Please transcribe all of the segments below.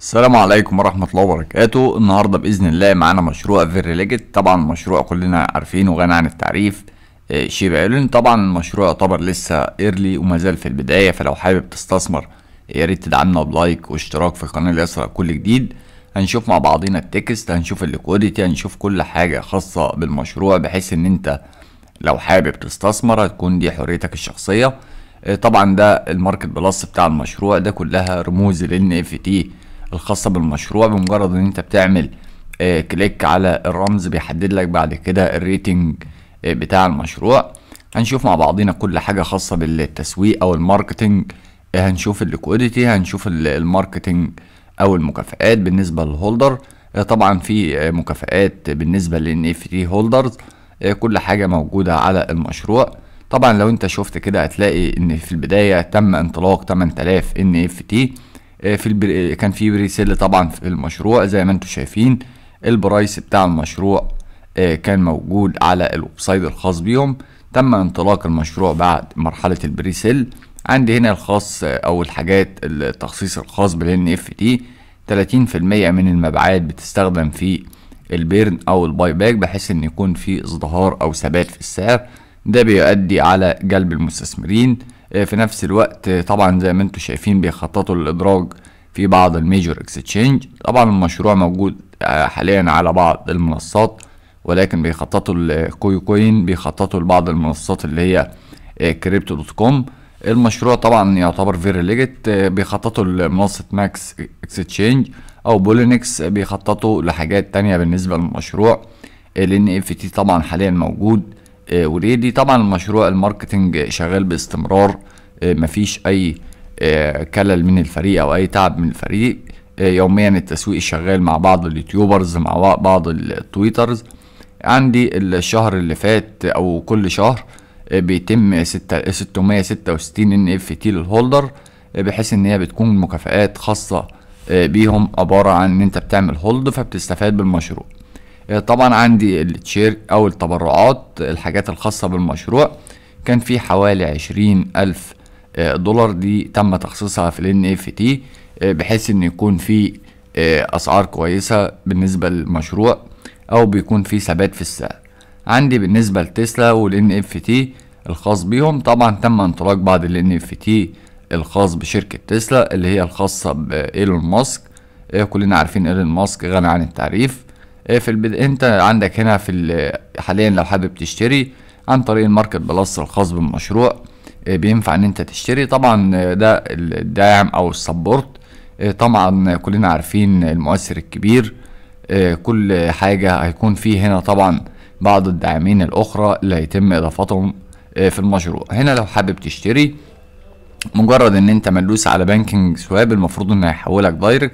السلام عليكم ورحمة الله وبركاته النهاردة بإذن الله معانا مشروع ليجت طبعا مشروع كلنا عارفينه وغني عن التعريف آه، شيبا ايرلين طبعا المشروع يعتبر لسه ايرلي ومازال في البداية فلو حابب تستثمر يا ريت تدعمنا بلايك واشتراك في القناة ليصلك كل جديد هنشوف مع بعضينا التكست هنشوف الليكويديتي هنشوف كل حاجة خاصة بالمشروع بحيث ان انت لو حابب تستثمر هتكون دي حريتك الشخصية آه، طبعا ده الماركت بلس بتاع المشروع ده كلها رموز اف تي الخاصه بالمشروع بمجرد ان انت بتعمل آه كليك على الرمز بيحدد لك بعد كده الريتنج آه بتاع المشروع هنشوف مع بعضينا كل حاجه خاصه بالتسويق او الماركتنج آه هنشوف الليكويديتي هنشوف الماركتنج او المكافآت بالنسبه للهولدر آه، طبعا في آه، مكافآت بالنسبه للان اف تي هولدرز آه، كل حاجه موجوده على المشروع طبعا لو انت شفت كده هتلاقي ان في البدايه تم انطلاق 8000 ان اف تي آه، في البر... آه، كان في بريسيل طبعا في المشروع زي ما انتم شايفين البرايس بتاع المشروع آه، كان موجود على الويب سايت الخاص بيهم تم انطلاق المشروع بعد مرحله البريسيل عندي هنا الخاص او الحاجات التخصيص الخاص بالان اف تي 30% من المبيعات بتستخدم في البيرن او الباي باك بحيث ان يكون في ازدهار او ثبات في السعر ده بيؤدي على جلب المستثمرين آه، في نفس الوقت آه، طبعا زي ما انتم شايفين بيخططوا للإدراج في بعض الميجور اكسشينج طبعا المشروع موجود آه، حاليا على بعض المنصات ولكن بيخططوا الكوي كوين بيخططوا لبعض المنصات اللي هي كريبتو دوت كوم المشروع طبعا يعتبر فيري ليجت بيخططوا لمنصة ماكس اكسشينج او بولينكس بيخططوا لحاجات تانية بالنسبة للمشروع لان اف تي طبعا حاليا موجود اوريدي آه، طبعا المشروع الماركتنج شغال باستمرار آه، مفيش اي آه، كلل من الفريق او اي تعب من الفريق يوميا التسويق شغال مع بعض اليوتيوبرز مع بعض التويترز عندي الشهر اللي فات او كل شهر بيتم 666 ان اف تي للهولدر بحيث ان هي بتكون مكافآت خاصة بيهم عبارة عن ان انت بتعمل هولد فبتستفاد بالمشروع آه، طبعا عندي التشير او التبرعات الحاجات الخاصة بالمشروع كان في حوالي عشرين الف آه، دولار دي تم تخصيصها في الان اف تي آه، بحيث ان يكون في اسعار كويسة بالنسبة للمشروع او بيكون في ثبات في السعر عندي بالنسبة لتسلا والان اف تي الخاص بيهم طبعا تم انطلاق بعض الان اف تي الخاص بشركة تسلا اللي هي الخاصة بايلون ماسك كلنا عارفين ايلون ماسك غني عن التعريف إيه، في البدء انت عندك هنا في ال... حاليا لو حابب تشتري عن طريق الماركت بلس الخاص بالمشروع إيه، بينفع ان انت تشتري طبعا ده الداعم او السبورت إيه، طبعا كلنا عارفين المؤثر الكبير كل حاجة هيكون فيه هنا طبعا بعض الداعمين الاخرى اللي هيتم اضافتهم في المشروع هنا لو حابب تشتري مجرد ان انت مدوس على بانكينج سواب المفروض انه هيحولك دايركت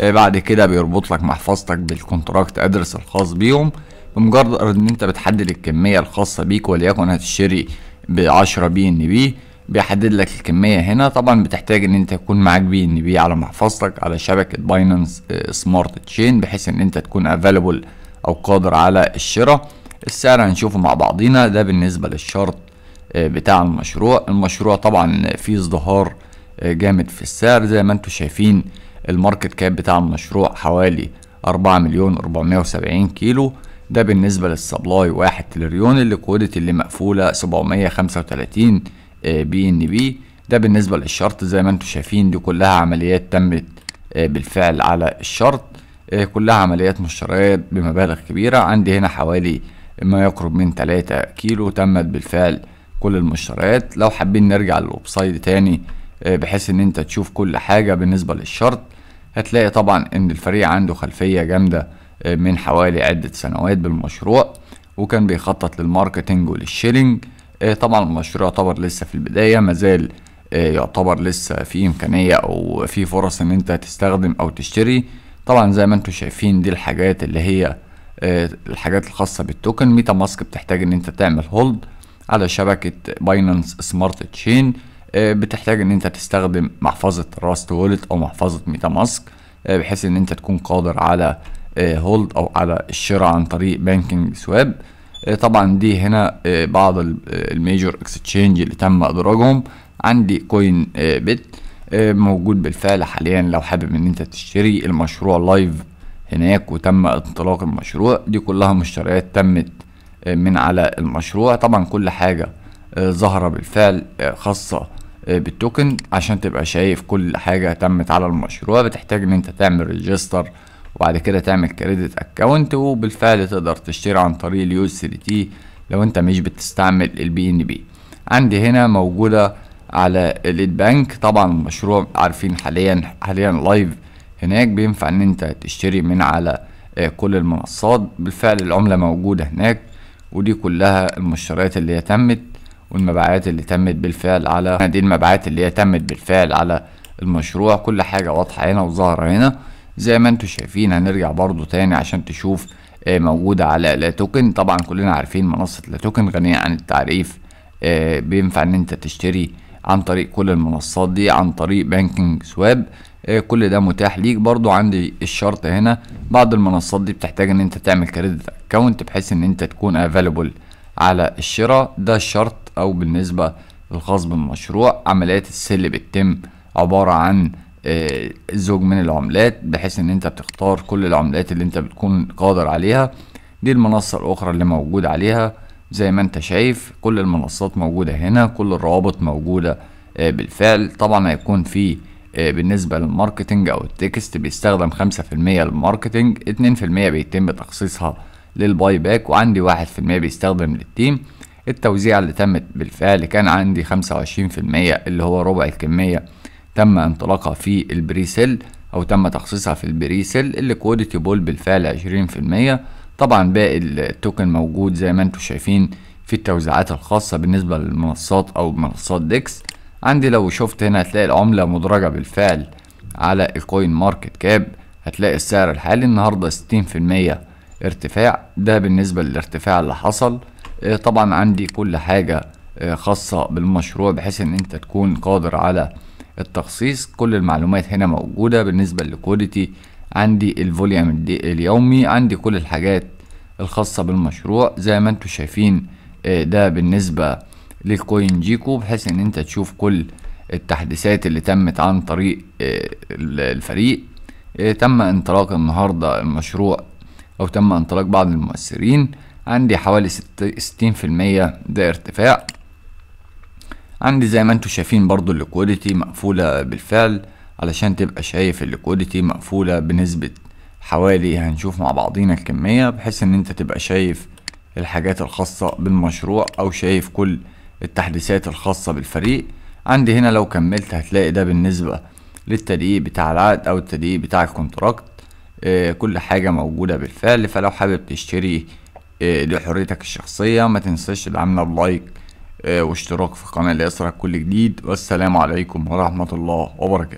آه، بعد كده بيربط لك محفظتك بالكونتراكت ادرس الخاص بيهم بمجرد ان انت بتحدد الكميه الخاصه بيك وليكن هتشتري ب 10 بي ان بي بيحدد لك الكميه هنا طبعا بتحتاج ان انت يكون معاك بي ان بي على محفظتك على شبكه باينانس سمارت تشين بحيث ان انت تكون افيلبل او قادر على الشراء السعر هنشوفه مع بعضينا ده بالنسبه للشرط آه، بتاع المشروع المشروع طبعا فيه ازدهار آه، جامد في السعر زي ما انتم شايفين الماركت كاب بتاع المشروع حوالي 4 مليون 470 كيلو ده بالنسبة للسبلاي 1 تريليون الليكويديتي اللي مقفولة 735 بي ان بي ده بالنسبة للشرط زي ما انتم شايفين دي كلها عمليات تمت آه، بالفعل على الشرط آه، كلها عمليات مشتريات بمبالغ كبيرة عندي هنا حوالي ما يقرب من 3 كيلو تمت بالفعل كل المشتريات لو حابين نرجع للويب سايت تاني آه، بحيث ان انت تشوف كل حاجة بالنسبة للشرط هتلاقي طبعا ان الفريق عنده خلفيه جامده آه، من حوالي عده سنوات بالمشروع وكان بيخطط للماركتينج وللشيلينج آه، طبعا المشروع يعتبر لسه في البدايه مازال آه، يعتبر لسه في امكانيه او في فرص ان انت تستخدم او تشتري طبعا زي ما انتم شايفين دي الحاجات اللي هي الحاجات الخاصه بالتوكن ميتا ماسك بتحتاج ان انت تعمل هولد على شبكه باينانس سمارت تشين بتحتاج ان انت تستخدم محفظه راست وولت او محفظه ميتا ماسك آه، بحيث ان انت تكون قادر على هولد آه، او على الشراء عن طريق بانكينج سواب آه، طبعا دي هنا بعض الميجور اكستشينج اللي تم ادراجهم عندي كوين بيت موجود بالفعل حاليا لو حابب ان انت تشتري المشروع لايف هناك وتم انطلاق المشروع دي كلها مشتريات تمت من على المشروع طبعا كل حاجة ظاهرة بالفعل خاصة بالتوكن عشان تبقى شايف كل حاجة تمت على المشروع بتحتاج ان انت تعمل ريجستر وبعد كده تعمل كريدت اكونت وبالفعل تقدر تشتري عن طريق اليو اس تي لو انت مش بتستعمل البي ان بي عندي هنا موجودة على اليد بانك طبعا المشروع عارفين حاليا حاليا لايف هناك بينفع ان انت تشتري من على آه، كل المنصات بالفعل العملة موجودة هناك ودي كلها المشتريات اللي هي تمت والمبيعات اللي تمت بالفعل على دي المبيعات اللي هي تمت بالفعل على المشروع كل حاجة واضحة هنا وظاهرة هنا زي ما انتوا شايفين هنرجع برضو تاني عشان تشوف آه، موجودة على لا توكن طبعا كلنا عارفين منصة لا توكن غنية عن التعريف آه، بينفع ان انت تشتري عن طريق كل المنصات دي عن طريق بانكينج سواب آه، كل ده متاح ليك برضو عندي الشرط هنا بعض المنصات دي بتحتاج ان انت تعمل كريدت اكونت بحيث ان انت تكون افيلبل على الشراء ده الشرط أو بالنسبة الخاص بالمشروع عمليات السل بتتم عبارة عن آه، زوج من العملات بحيث ان انت بتختار كل العملات اللي انت بتكون قادر عليها دي المنصة الاخرى اللي موجود عليها زي ما انت شايف كل المنصات موجودة هنا كل الروابط موجودة آه، بالفعل طبعا هيكون في آه، بالنسبة للماركتينج او التكست بيستخدم خمسة في المية للماركتينج اتنين في المية بيتم تخصيصها للباي باك وعندي واحد في المية بيستخدم للتيم التوزيع اللي تمت بالفعل كان عندي 25% اللي هو ربع الكمية تم انطلاقها في البريسيل أو تم تخصيصها في البريسيل اللي كواديتي بول بالفعل 20% طبعا باقي التوكن موجود زي ما انتم شايفين في التوزيعات الخاصة بالنسبة للمنصات أو منصات ديكس عندي لو شفت هنا هتلاقي العملة مدرجة بالفعل على الكوين ماركت كاب هتلاقي السعر الحالي النهاردة 60% ارتفاع ده بالنسبة للارتفاع اللي حصل آه، طبعا عندي كل حاجة آه، خاصة بالمشروع بحيث ان انت تكون قادر على التخصيص كل المعلومات هنا موجودة بالنسبة للكوديتي عندي الفوليوم اليومي عندي كل الحاجات الخاصة بالمشروع زي ما انتم شايفين آه، ده بالنسبة للكوين جيكو بحيث ان انت تشوف كل التحديثات اللي تمت عن طريق الفريق تم انطلاق النهاردة المشروع او تم انطلاق بعض المؤثرين عندي حوالي ستين في المية ده ارتفاع عندي زي ما انتم شايفين برضو الليكويديتي مقفولة بالفعل علشان تبقى شايف الليكويديتي مقفولة بنسبة حوالي هنشوف مع بعضينا الكمية بحيث ان انت تبقى شايف الحاجات الخاصة بالمشروع او شايف كل التحديثات الخاصة بالفريق عندي هنا لو كملت هتلاقي ده بالنسبة للتدقيق بتاع العقد او التدقيق بتاع الكونتراكت آه كل حاجة موجودة بالفعل فلو حابب تشتري آه، لحريتك الشخصية ما تنساش دعمنا بلايك آه، واشتراك في قناة ليصلك كل جديد والسلام عليكم ورحمة الله وبركاته